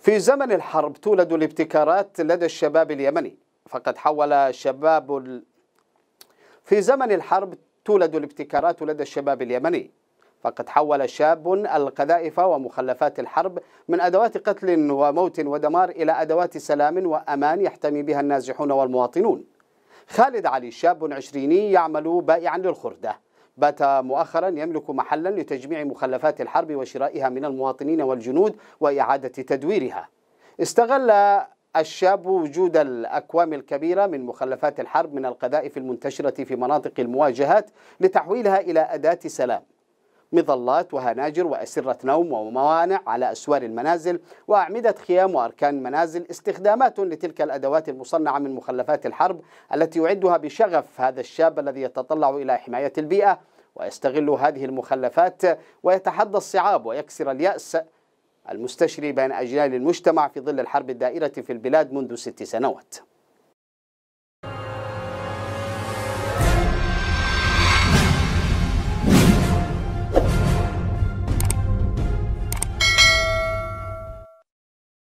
في زمن الحرب تولد الابتكارات لدى الشباب اليمني فقد حول شباب ال... في زمن الحرب تولد الابتكارات لدى الشباب اليمني فقد حول شاب القذائف ومخلفات الحرب من أدوات قتل وموت ودمار إلى أدوات سلام وأمان يحتمي بها النازحون والمواطنون خالد علي شاب عشريني يعمل بائعا للخردة بات مؤخرا يملك محلا لتجميع مخلفات الحرب وشرائها من المواطنين والجنود وإعادة تدويرها استغل الشاب وجود الأكوام الكبيرة من مخلفات الحرب من القذائف المنتشرة في مناطق المواجهات لتحويلها إلى أداة سلام مظلات وهناجر وأسرة نوم وموانع على أسوار المنازل وأعمدة خيام وأركان منازل استخدامات لتلك الأدوات المصنعة من مخلفات الحرب التي يعدها بشغف هذا الشاب الذي يتطلع إلى حماية البيئة ويستغل هذه المخلفات ويتحدى الصعاب ويكسر اليأس المستشري بين أجيال المجتمع في ظل الحرب الدائرة في البلاد منذ ست سنوات